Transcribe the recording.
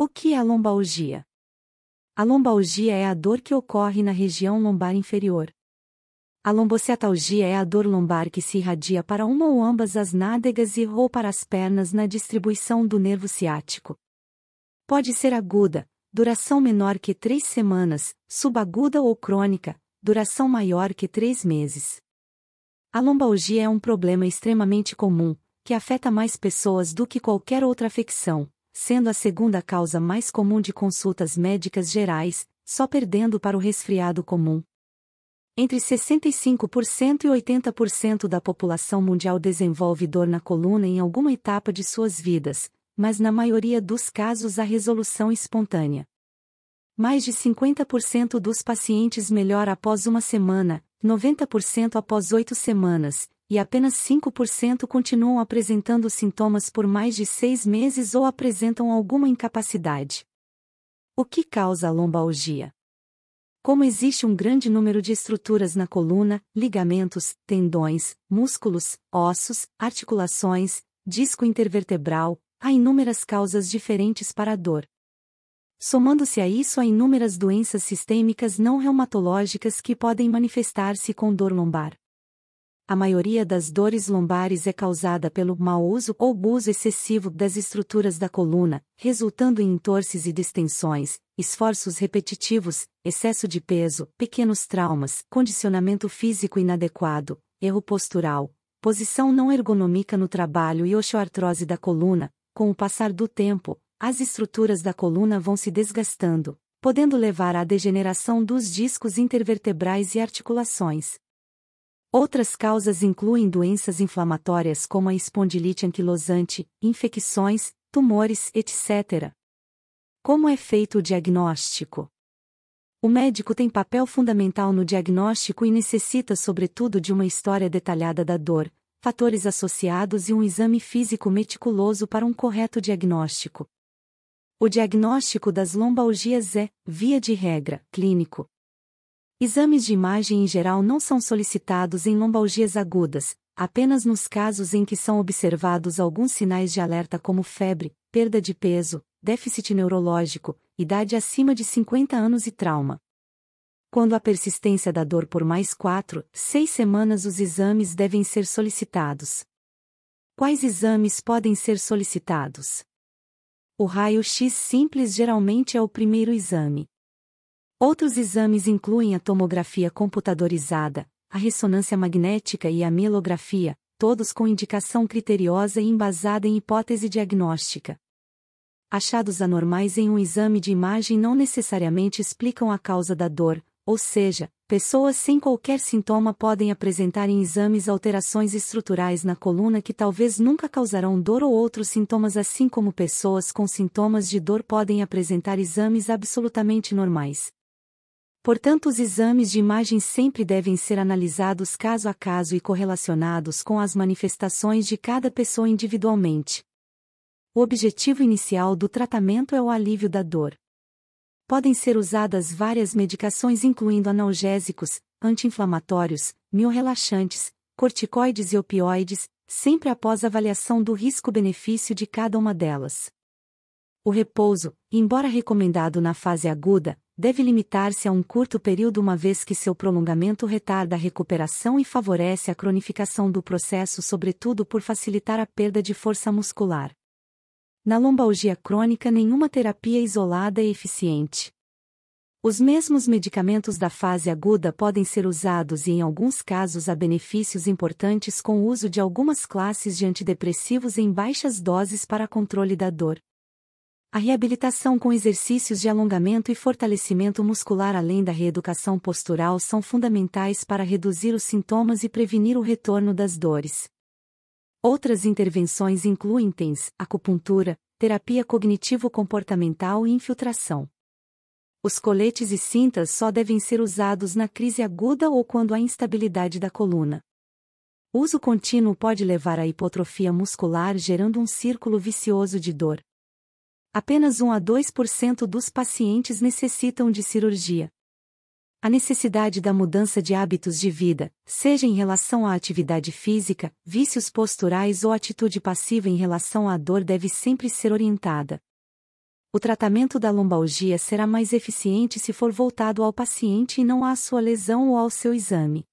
O que é lombalgia? A lombalgia é a dor que ocorre na região lombar inferior. A lombocetalgia é a dor lombar que se irradia para uma ou ambas as nádegas e ou para as pernas na distribuição do nervo ciático. Pode ser aguda, duração menor que três semanas, subaguda ou crônica, duração maior que três meses. A lombalgia é um problema extremamente comum, que afeta mais pessoas do que qualquer outra afecção sendo a segunda causa mais comum de consultas médicas gerais, só perdendo para o resfriado comum. Entre 65% e 80% da população mundial desenvolve dor na coluna em alguma etapa de suas vidas, mas na maioria dos casos a resolução espontânea. Mais de 50% dos pacientes melhora após uma semana, 90% após oito semanas, e apenas 5% continuam apresentando sintomas por mais de seis meses ou apresentam alguma incapacidade. O que causa a lombalgia? Como existe um grande número de estruturas na coluna, ligamentos, tendões, músculos, ossos, articulações, disco intervertebral, há inúmeras causas diferentes para a dor. Somando-se a isso há inúmeras doenças sistêmicas não reumatológicas que podem manifestar-se com dor lombar a maioria das dores lombares é causada pelo mau uso ou abuso excessivo das estruturas da coluna, resultando em entorces e distensões, esforços repetitivos, excesso de peso, pequenos traumas, condicionamento físico inadequado, erro postural, posição não ergonômica no trabalho e osteoartrose da coluna. Com o passar do tempo, as estruturas da coluna vão se desgastando, podendo levar à degeneração dos discos intervertebrais e articulações. Outras causas incluem doenças inflamatórias como a espondilite anquilosante, infecções, tumores, etc. Como é feito o diagnóstico? O médico tem papel fundamental no diagnóstico e necessita, sobretudo, de uma história detalhada da dor, fatores associados e um exame físico meticuloso para um correto diagnóstico. O diagnóstico das lombalgias é, via de regra, clínico, Exames de imagem em geral não são solicitados em lombalgias agudas, apenas nos casos em que são observados alguns sinais de alerta como febre, perda de peso, déficit neurológico, idade acima de 50 anos e trauma. Quando a persistência da dor por mais 4, 6 semanas os exames devem ser solicitados. Quais exames podem ser solicitados? O raio-x simples geralmente é o primeiro exame. Outros exames incluem a tomografia computadorizada, a ressonância magnética e a mielografia, todos com indicação criteriosa e embasada em hipótese diagnóstica. Achados anormais em um exame de imagem não necessariamente explicam a causa da dor, ou seja, pessoas sem qualquer sintoma podem apresentar em exames alterações estruturais na coluna que talvez nunca causarão dor ou outros sintomas, assim como pessoas com sintomas de dor podem apresentar exames absolutamente normais, Portanto, os exames de imagem sempre devem ser analisados caso a caso e correlacionados com as manifestações de cada pessoa individualmente. O objetivo inicial do tratamento é o alívio da dor. Podem ser usadas várias medicações, incluindo analgésicos, anti-inflamatórios, miorelaxantes, corticoides e opioides, sempre após avaliação do risco-benefício de cada uma delas. O repouso, embora recomendado na fase aguda, deve limitar-se a um curto período, uma vez que seu prolongamento retarda a recuperação e favorece a cronificação do processo, sobretudo por facilitar a perda de força muscular. Na lombalgia crônica, nenhuma terapia isolada é eficiente. Os mesmos medicamentos da fase aguda podem ser usados e, em alguns casos, há benefícios importantes com o uso de algumas classes de antidepressivos em baixas doses para controle da dor. A reabilitação com exercícios de alongamento e fortalecimento muscular além da reeducação postural são fundamentais para reduzir os sintomas e prevenir o retorno das dores. Outras intervenções incluem TENS, acupuntura, terapia cognitivo-comportamental e infiltração. Os coletes e cintas só devem ser usados na crise aguda ou quando há instabilidade da coluna. O uso contínuo pode levar à hipotrofia muscular gerando um círculo vicioso de dor, apenas 1 a 2% dos pacientes necessitam de cirurgia. A necessidade da mudança de hábitos de vida, seja em relação à atividade física, vícios posturais ou atitude passiva em relação à dor, deve sempre ser orientada. O tratamento da lombalgia será mais eficiente se for voltado ao paciente e não à sua lesão ou ao seu exame.